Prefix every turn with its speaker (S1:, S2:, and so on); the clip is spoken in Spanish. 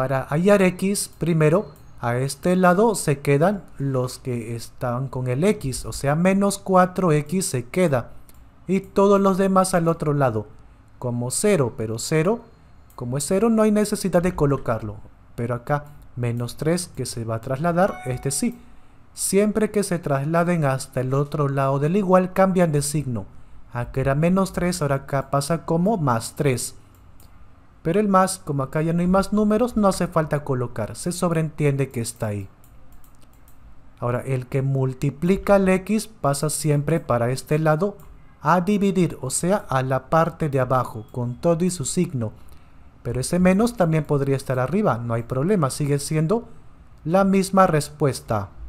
S1: Para hallar x, primero, a este lado se quedan los que están con el x, o sea, menos 4x se queda. Y todos los demás al otro lado, como 0, pero 0, como es 0 no hay necesidad de colocarlo. Pero acá, menos 3 que se va a trasladar, este sí. Siempre que se trasladen hasta el otro lado del igual, cambian de signo. Acá era menos 3, ahora acá pasa como más 3. Pero el más, como acá ya no hay más números, no hace falta colocar. Se sobreentiende que está ahí. Ahora, el que multiplica el x pasa siempre para este lado a dividir, o sea, a la parte de abajo, con todo y su signo. Pero ese menos también podría estar arriba, no hay problema, sigue siendo la misma respuesta.